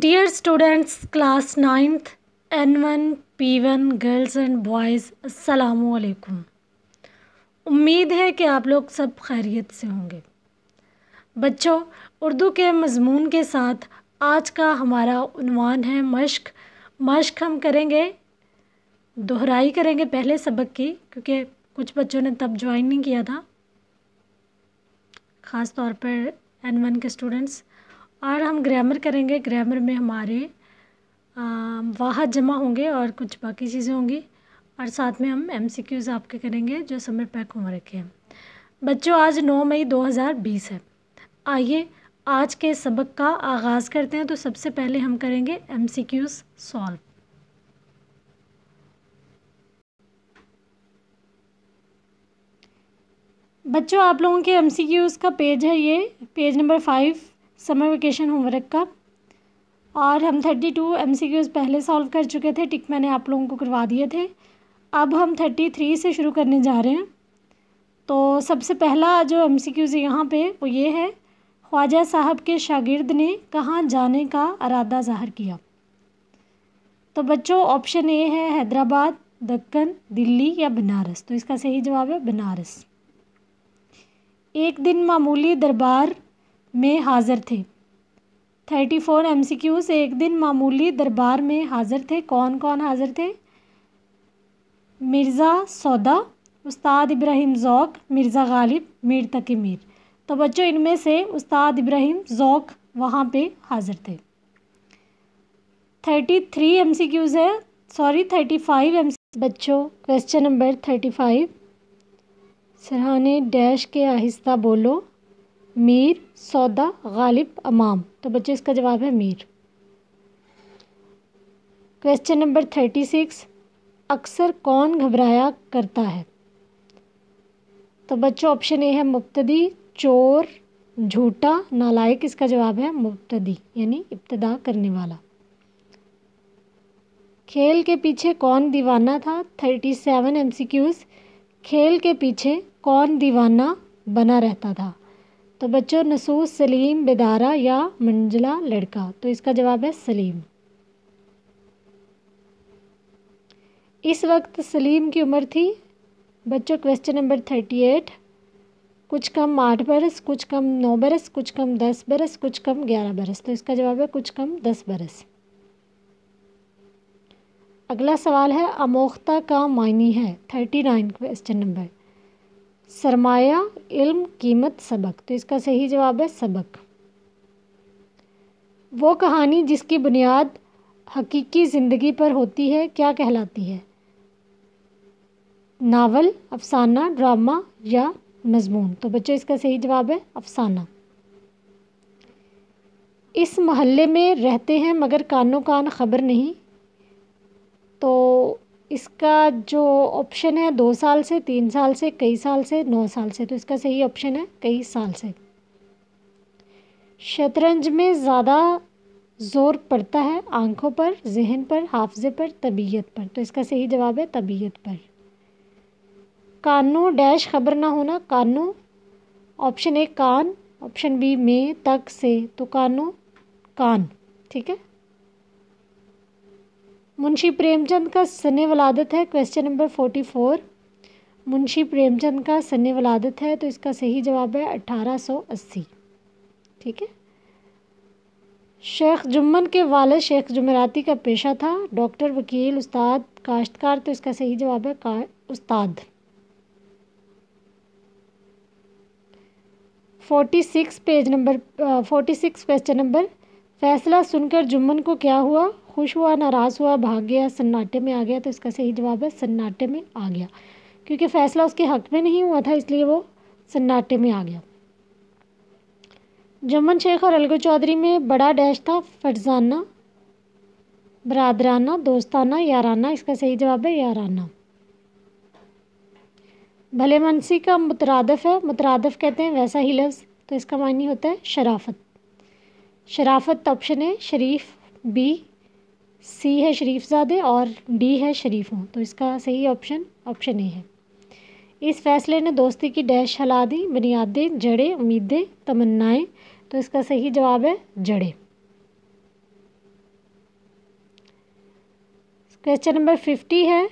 dear students class ninth N one P one girls and boys असलकुम उम्मीद है कि आप लोग सब खैरियत से होंगे बच्चों उर्दू के मजमून के साथ आज का हमारा उनवान है मश्क मश्क हम करेंगे दोहराई करेंगे पहले सबक की क्योंकि कुछ बच्चों ने तब ज्वाइन नहीं किया था ख़ास तौर पर एन वन के स्टूडेंट्स और हम ग्रामर करेंगे ग्रामर में हमारे वाह जमा होंगे और कुछ बाकी चीज़ें होंगी और साथ में हम एमसीक्यूज़ आपके करेंगे जो समर पैक हो रखे हैं बच्चों आज 9 मई 2020 है आइए आज के सबक का आगाज़ करते हैं तो सबसे पहले हम करेंगे एमसीक्यूज़ सॉल्व बच्चों आप लोगों के एमसीक्यूज़ का पेज है ये page number five summer vacation homework का और हम thirty two M C Qs पहले सॉल्व कर चुके थे टिक मैंने आप लोगों को करवा दिए थे अब हम थर्टी थ्री से शुरू करने जा रहे हैं तो सबसे पहला जो एम सी क्यूज़ है यहाँ पर वो ये है ख्वाजा साहब के शागिर्द ने कहाँ जाने का अरादा ज़ाहिर किया तो बच्चों ऑप्शन ए है हैदराबाद दक्कन दिल्ली या बनारस तो इसका सही जवाब है बनारस एक दिन मामूली दरबार में हाज़िर थे thirty four M C Qs एक दिन मामूली दरबार में हाज़िर थे कौन कौन हाज़िर थे मिर्ज़ा सौदा उस्ताद इब्राहिम ज़ौक मिर्ज़ा गालिब मीर तकी मीर तो बच्चों इनमें से उस्ताद इब्राहिम ज़ौक वहाँ पे हाज़िर थे thirty three M C Qs है sorry thirty five M C बच्चों क्वेश्चन नंबर थर्टी फाइव सरहाने डैश के आहिस्ता बोलो मीर सौदा गालिब अमाम तो बच्चे इसका जवाब है Mir question number thirty six अक्सर कौन घबराया करता है तो बच्चों ऑप्शन ए है मुब्तदी चोर झूठा नालायक इसका जवाब है मुब्तदी यानी इब्तदा करने वाला खेल के पीछे कौन दीवाना था थर्टी सेवन एम खेल के पीछे कौन दीवाना बना रहता था तो बच्चों नसूस सलीम बेदारा या मंजला लड़का तो इसका जवाब है सलीम इस वक्त सलीम की उम्र थी बच्चों क्वेश्चन नंबर थर्टी एट कुछ कम आठ बरस कुछ कम नौ बरस कुछ कम दस बरस कुछ कम ग्यारह बरस तो इसका जवाब है कुछ कम दस बरस अगला सवाल है अमोख्ता का मायनी है थर्टी नाइन क्वेश्चन नंबर सरमाया इल्म कीमत सबक तो इसका सही जवाब है सबक वो कहानी जिसकी बुनियाद हकीकी ज़िंदगी पर होती है क्या कहलाती है नावल अफसाना ड्रामा या मजमून तो बच्चों इसका सही जवाब है अफसाना इस महल्ले में रहते हैं मगर कानों कान खबर नहीं तो इसका जो ऑप्शन है दो साल से तीन साल से कई साल से नौ साल से तो इसका सही ऑप्शन है कई साल से शतरंज में ज़्यादा जोर पड़ता है आंखों पर जहन पर हाफजे पर तबीयत पर तो इसका सही जवाब है तबीयत पर कानों डैश खबर ना होना कानों ऑप्शन ए कान ऑप्शन बी में तक से तो कानों कान ठीक है मुंशी प्रेमचंद का सने वलादत है question number forty four Munshi Premchand का सने वलादत है तो इसका सही जवाब है अट्ठारह सौ अस्सी ठीक है शेख जुम्मन के वालद शेख जुमराती का पेशा था डॉक्टर वकील उस्ताद काश्तकार तो इसका सही जवाब है का उस्ताद forty six page number forty six question number फैसला सुनकर जुम्मन को क्या हुआ खुश हुआ नाराज़ हुआ भाग गया सन्नाटे में आ गया तो इसका सही जवाब है सन्नाटे में आ गया क्योंकि फ़ैसला उसके हक में नहीं हुआ था इसलिए वो सन्नाटे में आ गया जुम्मन शेख और अलगू चौधरी में बड़ा डैश था फर्जाना बरदराना दोस्ताना याराना इसका सही जवाब है याराना भले मनसी का मुतरदफ़ है मुतरदफ़ कहते हैं वैसा ही लफ्ज़ तो इसका मानी होता है शराफत शराफत ऑप्शन है शरीफ बी सी है शरीफ ज़ादे और डी है शरीफ हूँ तो इसका सही ऑप्शन ऑप्शन ए है इस फैसले ने दोस्ती की डैश हला दी बुनियादें जड़ें उम्मीदें तमन्नाएं तो इसका सही जवाब है जड़ें क्वेश्चन नंबर फिफ्टी है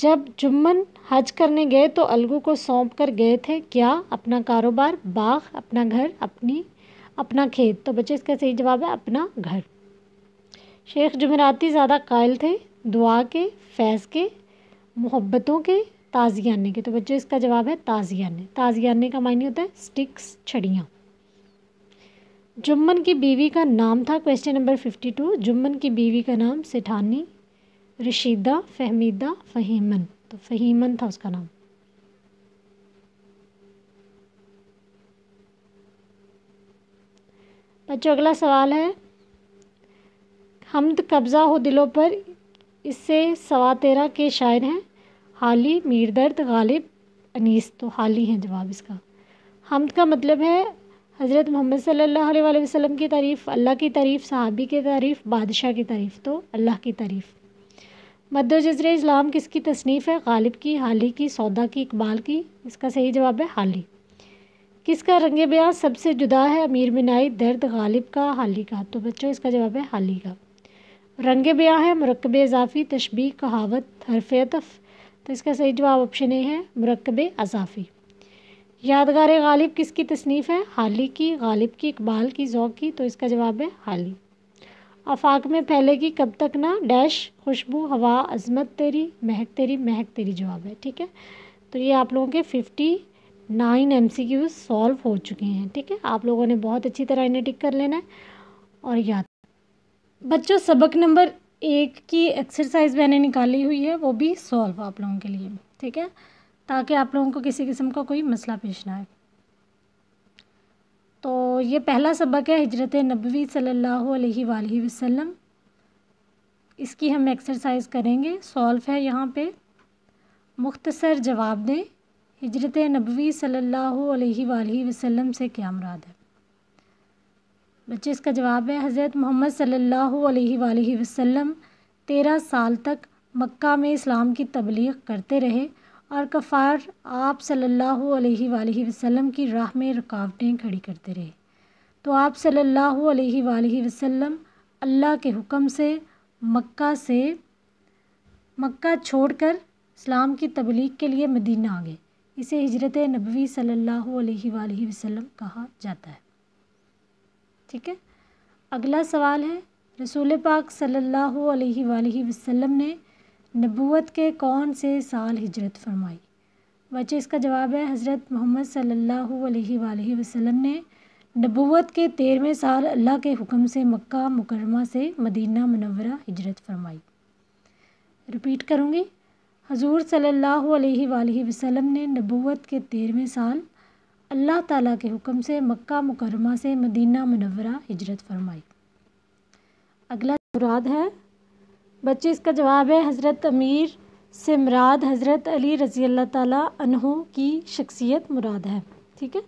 जब जुम्मन हज करने गए तो अलगू को सौंप कर गए थे क्या अपना कारोबार बाग अपना घर अपनी अपना खेत तो बच्चे इसका सही जवाब है अपना घर शेख जमेराती ज़्यादा कायल थे दुआ के फैज़ के मोहब्बतों के ताज़ियाने के तो बच्चे इसका जवाब है ताज़ियाने ताज़ियाने का मायने होता है स्टिक्स छड़ियाँ जुम्मन की बीवी का नाम था question number fifty two Jumman की बीवी का नाम सेठानी रशीदा फहमीदा फ़हीमन तो फ़हीमन था उसका नाम बच्चों अच्छा, अगला सवाल है हमद कब्ज़ा हो दिलों पर इससे सवा तेरह के शायर हैं हाली मीर दर्द गालिब अनीस तो हाली हैं जवाब इसका हमद का मतलब है हज़रत मोहम्मद सल्लल्लाहु अलैहि वसल्लम की तारीफ़ अल्लाह की तारीफ़ सहाबी की तारीफ़ बादशाह की तारीफ़ तो अल्लाह की तारीफ़ मद्द जजर इस्लाम किसकी तसनीफ़ है गालिब की हाली की सौदा की इकबाल की इसका सही जवाब है हाली किसका रंग बयाज सबसे जुदा है अमीर मिनाई दर्द गालिब का हाली का तो बच्चों इसका जवाब है हाली का रंग बया है मरकब इजाफ़ी तशबी कहावत हरफ अतफ तो इसका सही जवाब ऑप्शन ए है मरकब अजाफ़ी यादगार गालिब किसकी तसनीफ़ है हाली की गालिब की इकबाल की ओक़ की तो इसका जवाब है हाली आफाक में फैलेगी कब तक ना डैश खुशबू हवा अजमत तेरी महक तेरी महक तेरी जवाब है ठीक है तो ये आप लोगों के fifty nine M C Qs solve हो चुके हैं ठीक है आप लोगों ने बहुत अच्छी तरह इन्हें टिक कर लेना है और याद बच्चों सबक नंबर एक की एक्सरसाइज मैंने निकाली हुई है वो भी सॉल्व आप लोगों के लिए ठीक है ताकि आप लोगों को किसी किस्म का कोई मसला पेश ना आए तो ये पहला सबक है हजरत नबी सल्लल्लाहु अलैहि वसल्लम इसकी हम एक्सरसाइज करेंगे सॉल्व है यहाँ पे मुख्तसर जवाब दें हिजरत नबवी सल्ला वसलम से क्या मुराद है बच्चे इसका जवाब है हज़रत मोहम्मद सल्ला वसम तेरह साल तक मक्का में इस्लाम की तबलीग करते रहे और कफ़ार आप सल्ला वसलम की राह में रुकावटें खड़ी करते रहे तो आप सल्ला वसम अल्लाह के हुक्म से मक्का से मक्का छोड़कर इस्लाम की तबलीग के लिए मदीना आ गए इसे हिजरत नबी सल्लल्लाहु अलैहि वसल्लम कहा जाता है ठीक है अगला सवाल है रसूल पाक सल्लल्लाहु अलैहि वसल्लम ने नबूत के कौन से साल हिजरत फरमाई बच्चे इसका जवाब है हज़रत मोहम्मद सल्लल्लाहु अलैहि वसल्लम ने नबूत के तेरहवें साल अल्लाह के हुक्म से मक्का मुकरमा से मदीना मनवरा हिजरत फरमाई रिपीट करूँगी हजूर सल्लल्लाहु अलैहि वसल्लम ने नबूत के तेरहवें साल अल्लाह ताला के हुक्म से मक्का मुकरमा से मदीना मनवरा हिजरत फरमाई अगला मुराद है बच्चे इसका जवाब है हज़रत अमीर से मुराद हज़रत अली रज़ी अल्लाह तहों की शख्सियत मुराद है ठीक है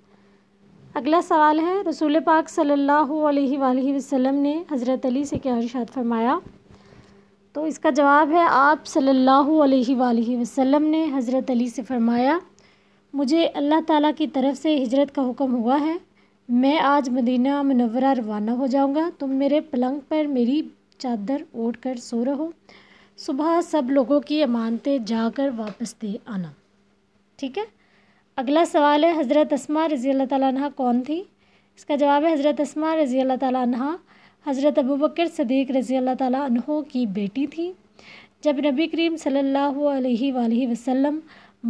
अगला सवाल है रसूल पाक सल्लल्लाहु अलैहि वसल्लम ने हज़रत अली से क्या अर्शात फरमाया तो इसका जवाब है आप सल्लल्लाहु अलैहि वसल्लम ने हज़रत अली से फ़रमाया मुझे अल्लाह ताला की तरफ से हिजरत का हुक्म हुआ है मैं आज मदीना मनवरा रवाना हो जाऊंगा तुम मेरे पलंग पर मेरी चादर ओढ़ कर सो रहो सुबह सब लोगों की अमानतें जाकर वापस दे आना ठीक है अगला सवाल है हज़रत असमा रज़ी अल्लाह तौन कौन थी इसका जवाब है हज़रत असमा रज़ी अल्लाह ताली हज़रत अबू बकर सदीक रज़ी अल्लाह तहों की बेटी थी जब नबी करीम सल्लल्लाहु अलैहि वसल्लम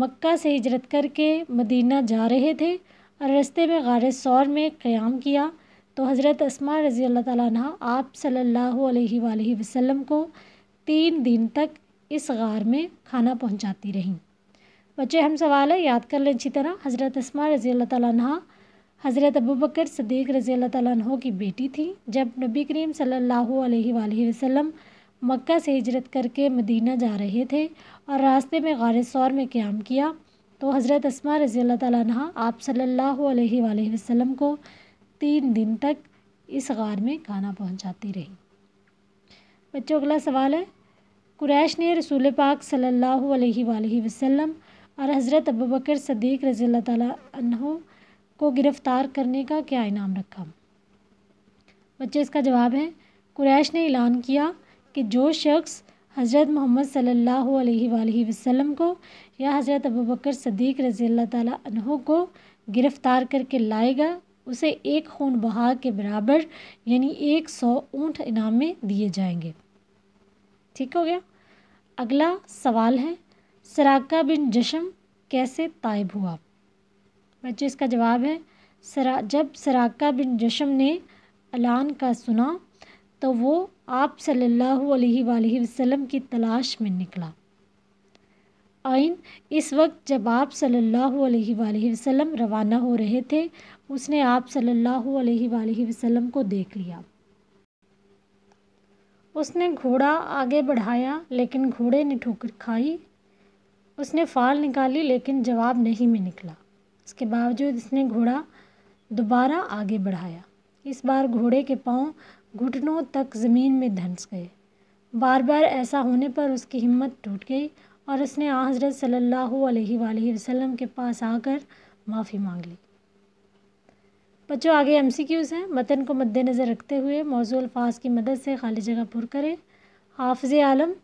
मक्का से हिजरत करके मदीना जा रहे थे और रस्ते में गार सौर में क़्याम किया तो हज़रत असमा रज़ी अल्लाह तह आप सल्लल्लाहु अलैहि वसल्लम को तीन दिन तक इस गार में खाना पहुँचाती रहीं बच्चे हम सवाल है याद कर लें अच्छी तरह हज़रत असमा रज़ी अल्लाह तह हज़रत अबू बकर सदीक रज़ी अल्लाह की बेटी थी जब नबी करीम सल्लल्लाहु अलैहि वसल्लम मक्का से हिजरत करके मदीना जा रहे थे और रास्ते में गार सौर में क़्याम किया तो हज़रत असमा रज़ी अल्लाह तह आप सल्लल्लाहु अलैहि वसल्लम को तीन दिन तक इस गार में खाना पहुँचाती रही बच्चों अगला सवाल है कुरैश ने रसूल पाक सल्लल्लाहु अलैहि वसल्लम और हज़रत अबू बकर सदीक रज़ी अल्लाह तह को गिरफ्तार करने का क्या इनाम रखा बच्चे इसका जवाब है कुरैश ने ऐलान किया कि जो शख्स हज़रत मोहम्मद सल्लल्लाहु अलैहि वसल्लम को या हज़रत अबू बकर सदीक रज़ी अल्लाह तहों को गिरफ़्तार करके लाएगा उसे एक खून बहा के बराबर यानी एक सौ ऊँट इनाम में दिए जाएंगे ठीक हो गया अगला सवाल है सराका बिन जशम कैसे तायब हुआ बच्चों इसका जवाब है सरा जब सराका बिन जशम ने अलान का सुना तो वो आप सल्लल्लाहु अलैहि वसल्लम की तलाश में निकला आइन इस वक्त जब आप सल्लल्लाहु अलैहि वसल्लम रवाना हो रहे थे उसने आप सल्लल्लाहु अलैहि वसल्लम को देख लिया उसने घोड़ा आगे बढ़ाया लेकिन घोड़े ने ठोकर खाई उसने फाल निकाली लेकिन जवाब नहीं में निकला उसके बावजूद इसने घोड़ा दोबारा आगे बढ़ाया इस बार घोड़े के पाँव घुटनों तक ज़मीन में धंस गए बार बार ऐसा होने पर उसकी हिम्मत टूट गई और उसने हज़रत सल्लल्लाहु अलैहि वसल्लम के पास आकर माफ़ी मांग ली बच्चों आगे एम सी क्यूज़ हैं मतन को मद्देनज़र रखते हुए मौजू अल्फाज की मदद से खाली जगह पुर करें हाफज आलम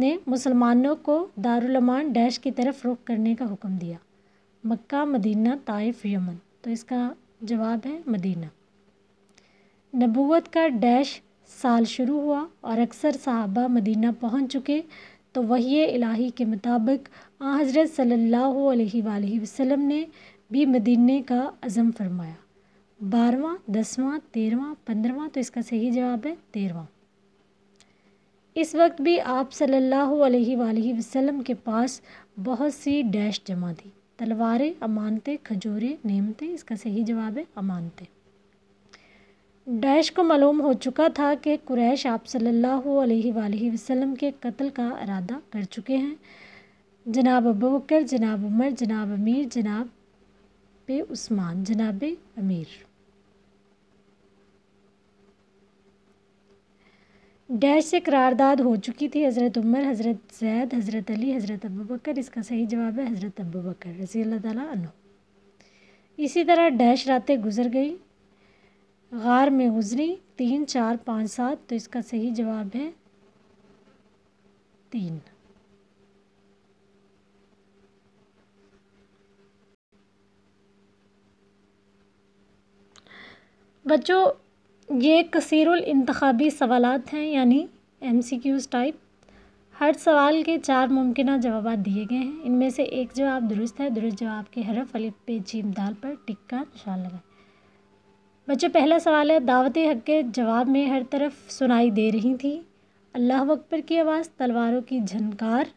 ने मुसलमानों को दारुलमान डैश की तरफ रुख करने का हुक्म दिया मक्का मदीना ताइफ यमन तो इसका जवाब है मदीना नबूवत का डैश साल शुरू हुआ और अक्सर साहबा मदीना पहुंच चुके तो वही इलाही के मुताबिक आ हज़रत सल्लल्लाहु अलैहि वसल्लम ने भी मदीने का अज़म फरमाया बारवा दसवां तेरहवां पंद्रवा तो इसका सही जवाब है तेरहवा इस वक्त भी आप सल्लल्लाहु अलैहि वसल्लम के पास बहुत सी डैश जमा थी तलवारें अमानते खजूरें नेमते इसका सही जवाब है अमानते डैश को मालूम हो चुका था कि कुरैश आप सल्लल्लाहु अलैहि वसल्लम के कत्ल का इरादा कर चुके हैं जनाब अबू बकर जनाब उमर जनाब अमीर जनाब पे उस्मान जनाब अमीर डैश से करारदाद हो चुकी थी हज़रत उमर हज़रत जैद हज़रत अली हज़रत अबू बकर इसका सही जवाब है हज़रत अबू बकर रसी अल्लाह इसी तरह डैश रातें गुजर गई गार में गुजरी तीन चार पाँच सात तो इसका सही जवाब है तीन बच्चों ये कसरतरनतबी सवाल हैं यानी एम सी क्यूज़ टाइप हर सवाल के चार मुमकिन जवाब दिए गए हैं इनमें से एक जवाब दुरुस्त है दुरुस्त जवाब के हरफ अलिफ पे जीम दाल पर टिक का निशान लगाएं बच्चों पहला सवाल है दावत हक के जवाब में हर तरफ सुनाई दे रही थी अल्लाह अकबर की आवाज़ तलवारों की झनकार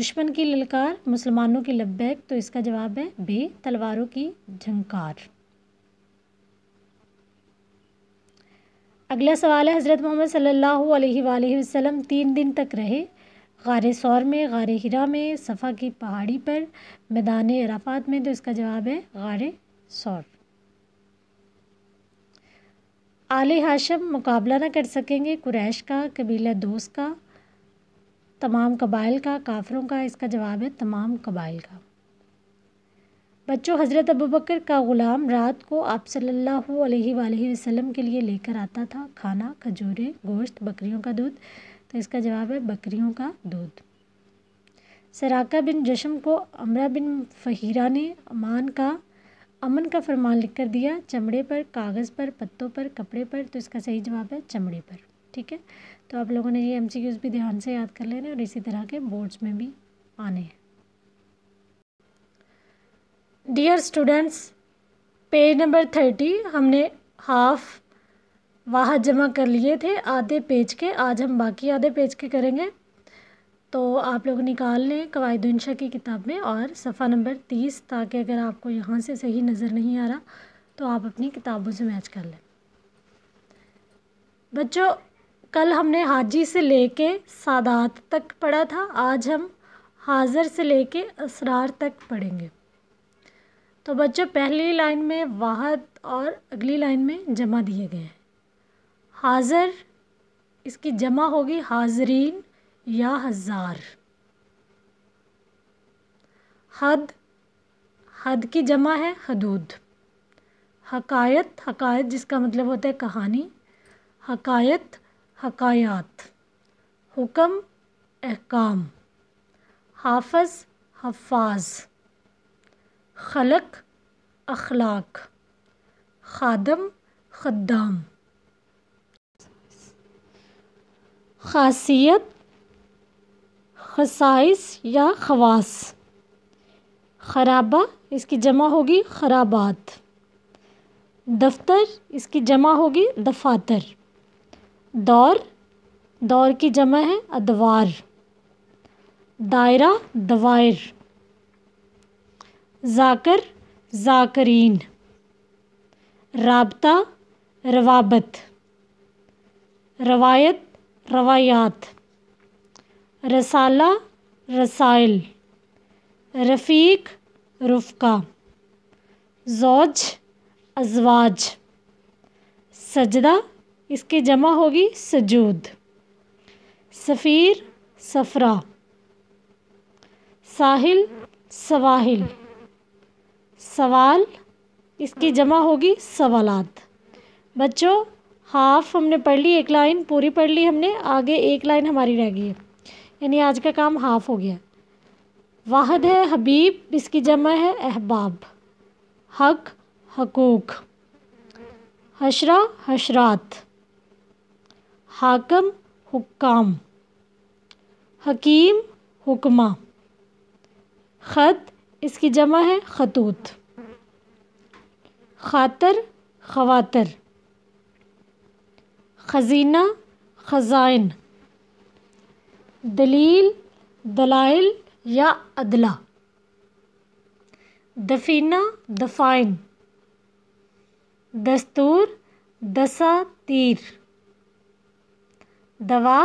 दुश्मन की ललकार मुसलमानों की लब्बैक तो इसका जवाब है बे तलवारों की झंकार अगला सवाल है हज़रत मोहम्मद सल्लल्लाहु अलैहि वसल्लम तीन दिन तक रहे गार सौर में गार हिरा में सफ़ा की पहाड़ी पर मैदान अराफात में तो इसका जवाब है गार सौर आल हाशम मुकाबला ना कर सकेंगे कुरैश का कबीला दोस्त का तमाम कबाइल का काफरों का इसका जवाब है तमाम कबाइल का बच्चों हज़रत अबू बकर का ग़ुलाम रात को आप सल्लल्लाहु अलैहि वसल्लम के लिए लेकर आता था खाना खजूरें गोश्त बकरियों का दूध तो इसका जवाब है बकरियों का दूध सराका बिन जशम को अमरा बिन फ़हीरा ने अमान का अमन का फरमान लिख कर दिया चमड़े पर कागज़ पर पत्तों पर कपड़े पर तो इसका सही जवाब है चमड़े पर ठीक है तो आप लोगों ने ये एम भी ध्यान से याद कर लेने और इसी तरह के बोर्ड्स में भी आने हैं dear students page number thirty हमने हाफ वाह जमा कर लिए थे आधे पेज के आज हम बाकी आधे पेज के करेंगे तो आप लोग निकाल लें कवायदुनशा की किताब में और सफ़ा नंबर तीस ताकि अगर आपको यहाँ से सही नज़र नहीं आ रहा तो आप अपनी किताबों से मैच कर लें बच्चों कल हमने हाजी से ले कर सादात तक पढ़ा था आज हम हाज़र से ले कर असरार तक पढ़ेंगे तो बच्चों पहली लाइन में वाहद और अगली लाइन में जमा दिए गए हैं हाज़र इसकी जमा होगी हाजरीन या हज़ार हद हद की जमा है हदूद हकायत हकायत जिसका मतलब होता है कहानी हकायत हकायात हुक्म अहकाम हाफज हफाज खलक अखलाक खादम खदाम खासियत खसाइस या खवास खराबा इसकी जमा होगी खराबात दफ्तर इसकी जमा होगी दफातर दौर दौर की जमा है अदवार दायरा दवायर जाकर जाकरीन रबता रवाबत रवायत रवायात रसाला रसाइल रफ़ीक रुफ़का जौज अजवाज सजदा इसके जमा होगी सजूद सफ़ीर सफ़रा साहिल सवाहिल सवाल इसकी जमा होगी सवालत बच्चों हाफ हमने पढ़ ली एक लाइन पूरी पढ़ ली हमने आगे एक लाइन हमारी रह गई है यानी आज का काम हाफ हो गया वाहद है हबीब इसकी जमा है अहबाब हक हकूक हशरा हशरात हाकम हुकाम हकीम हुकमा ख़त इसकी जमा है खतूत खातर खवातर खजीना खजाइन दलील दलाइल या अदला दफीना दफाइन दस्तूर दसा तीर दवा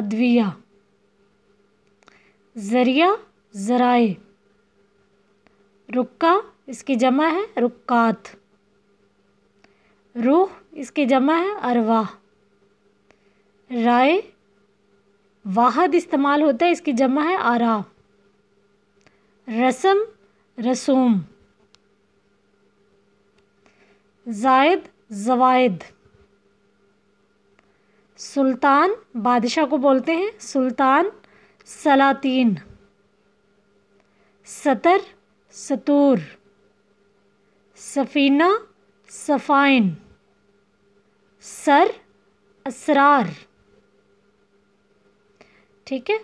अद्विया ज़रिया ज़राए रुक्का इसकी जमा है रुक्कात रूह इसकी जमा है अरवाह राय वाहद इस्तेमाल होता है इसकी जमा है आरा रसम रसूम जायद जवायद सुल्तान बादशाह को बोलते हैं सुल्तान सलातीन सतर सतूर सफ़ीना सफ़ाइन सर असरार ठीक है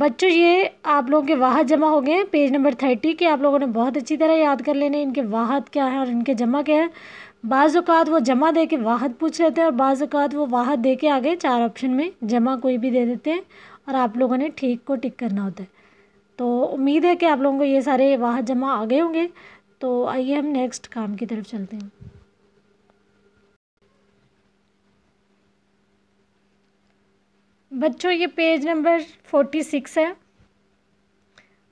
बच्चों ये आप लोगों के वाहत जमा हो गए हैं पेज नंबर थर्टी के आप लोगों ने बहुत अच्छी तरह याद कर लेने इनके वाहत क्या है और इनके जमा क्या है बाज़ात वो जमा दे के वाहत पूछ लेते हैं और बाज़ात वो वाहत दे के आगे चार ऑप्शन में जमा कोई भी दे देते हैं और आप लोगों ने ठीक को टिक करना होता है तो उम्मीद है कि आप लोगों को ये सारे वाह जमा आ गए होंगे तो आइए हम नेक्स्ट काम की तरफ चलते हैं बच्चों ये पेज नंबर फोर्टी सिक्स है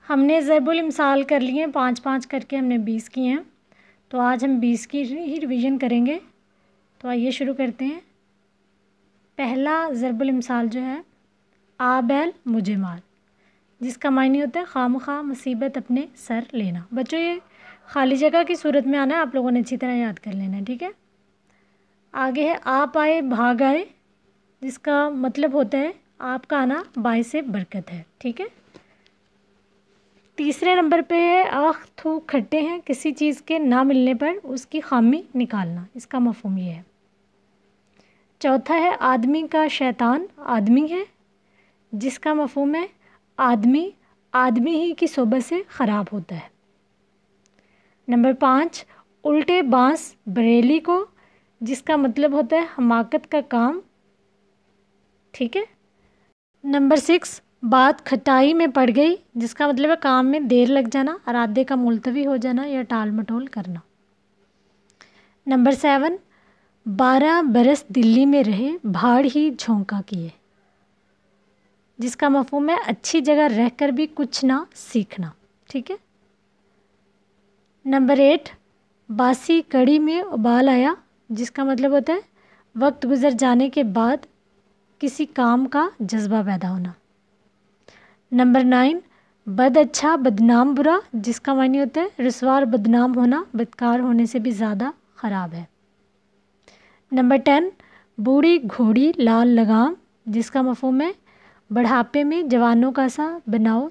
हमने ज़ैबुल इमसाल कर लिए हैं पाँच पाँच करके हमने बीस किए हैं तो आज हम बीस की ही रिवीजन करेंगे तो आइए शुरू करते हैं पहला ज़रबुल इमसाल जो है आ बैल मुझे मार जिसका मायने होता है खाम खा मुसीबत अपने सर लेना बच्चों ये खाली जगह की सूरत में आना है आप लोगों ने अच्छी तरह याद कर लेना ठीक है आगे है आप आए भाग आए जिसका मतलब होता है आपका आना बाय से बरकत है ठीक है तीसरे नंबर पे है आख थू खट्टे हैं किसी चीज़ के ना मिलने पर उसकी खामी निकालना इसका मफहम यह है चौथा है आदमी का शैतान आदमी है जिसका मफहम है आदमी आदमी ही की सोबत से ख़राब होता है नंबर पाँच उल्टे बांस बरेली को जिसका मतलब होता है हमाकत का काम ठीक है नंबर सिक्स बात खटाई में पड़ गई जिसका मतलब है काम में देर लग जाना अरादे का मुलतवी हो जाना या टाल मटोल करना नंबर सेवन बारह बरस दिल्ली में रहे भाड़ ही झोंका किए जिसका मफहम है अच्छी जगह रहकर भी कुछ ना सीखना ठीक है नंबर एट बासी कड़ी में उबाल आया जिसका मतलब होता है वक्त गुजर जाने के बाद किसी काम का जज्बा पैदा होना नंबर नाइन बद अच्छा बदनाम बुरा जिसका मानी होता है रसवार बदनाम होना बदकार होने से भी ज़्यादा ख़राब है नंबर टेन बूढ़ी घोड़ी लाल लगाम जिसका मफहम है बढ़ापे में जवानों का सा बनाओ